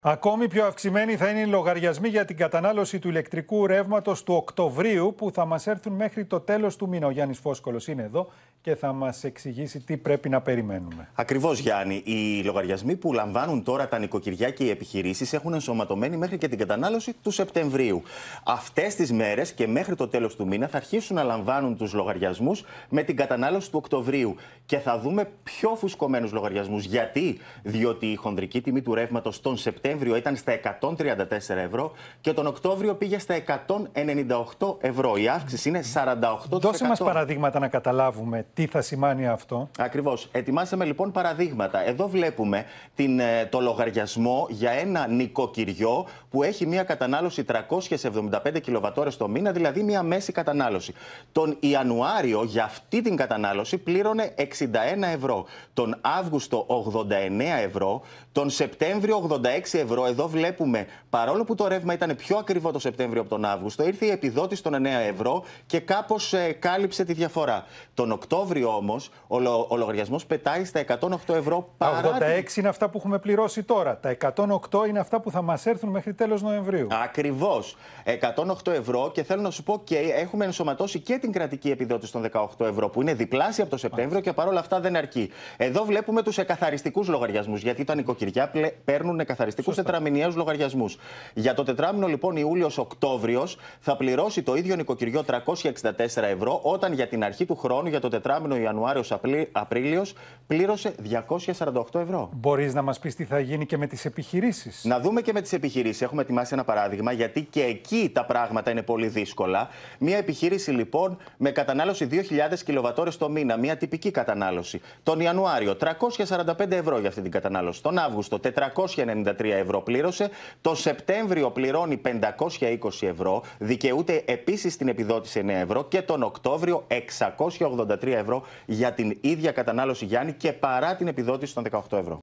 Ακόμη πιο αυξημένοι θα είναι οι λογαριασμοί για την κατανάλωση του ηλεκτρικού ρεύματος του Οκτωβρίου που θα μας έρθουν μέχρι το τέλος του μήνα. Ο Γιάννης Φόσκολο είναι εδώ και θα μας εξηγήσει τι πρέπει να περιμένουμε. Ακριβώς, Γιάννη. Οι λογαριασμοί που λαμβάνουν τώρα τα νοικοκυριά και οι επιχειρήσεις έχουν ενσωματωμένη μέχρι και την κατανάλωση του Σεπτεμβρίου. Αυτές τις μέρες και μέχρι το τέλος του μήνα θα αρχίσουν να λαμβάνουν τους λογαριασμούς με την κατανάλωση του Οκτωβρίου. Και θα δούμε πιο φουσκωμένους λογαριασμούς. Γιατί? Διότι η χονδρική τιμή του ρεύματος τον Σεπτέμβριο Σεπτέμβριο ήταν στα 134 ευρώ και τον Οκτώβριο πήγε στα 198 ευρώ. Η αύξηση είναι 48%. Δώσε μας παραδείγματα να καταλάβουμε τι θα σημάνει αυτό. Ακριβώς, Ετοιμάσαμε λοιπόν παραδείγματα. Εδώ βλέπουμε την, ε, το λογαριασμό για ένα νοικοκυριό που έχει μια κατανάλωση 375 κιλοβατόρες το μήνα, δηλαδή μια μέση κατανάλωση. Τον Ιανουάριο για αυτή την κατανάλωση πλήρωνε 61 ευρώ. Τον Αύγουστο 89 ευρώ. Τον Σεπτέμβριο 86 ευρώ, εδώ βλέπουμε παρόλο που το ρεύμα ήταν πιο ακριβό το Σεπτέμβριο από τον Αύγουστο, ήρθε η επιδότηση των 9 ευρώ και κάπως ε, κάλυψε τη διαφορά. Τον Οκτώβριο όμως ο, λο, ο λογαριασμός πετάει στα 108 ευρώ παρά. Τα 86 είναι αυτά που έχουμε πληρώσει τώρα. Τα 108 είναι αυτά που θα μας έρθουν μέχρι τέλος Νοεμβρίου. Ακριβώς. 108 ευρώ και θέλω να σου πω και έχουμε ενσωματώσει και την κρατική επιδότηση των 18 ευρώ που είναι διπλάσια από το Σεπτέμβριο και παρόλα αυτά δεν αρκεί. Εδώ βλέπουμε τους εκαθαριστικούς λογαριασμούς γιατί τα νοικοκυριά παίρνουν εκαθαριστικού του τετραμηνιαίους λογαριασμούς. Για το τετράμινο λοιπόν Ιούλιο-Οκτώβριο θα πληρώσει το ίδιο νοικοκυριό 364 ευρώ, όταν για την αρχή του χρόνου, για το τετράμινο Ιανουάριο-Απρίλιο, πλήρωσε 248 ευρώ. Μπορείς να μας πεις τι θα γίνει και με τις επιχειρήσεις. Να δούμε και με τις επιχειρήσεις. Έχουμε ετοιμάσει ένα παράδειγμα, γιατί και εκεί τα πράγματα είναι πολύ δύσκολα. Μία επιχείρηση λοιπόν με κατανάλωση 2.000 κιλοβατόρες το μήνα, μία τυπική κατανάλωση. Τον Ιανουάριο 345 ευρώ για αυτή την κατανάλωση. Τον Αύγουστο 493 ευρώ πλήρωσε. Το Σεπτέμβριο πληρώνει 520 ευρώ. Δικαιούται επίσης την επιδότηση 9 ευρώ και τον Οκτώβριο 683 ευρώ για την ίδια κατανάλωση Γιάννη και παρά την επιδότηση των 18 ευρώ.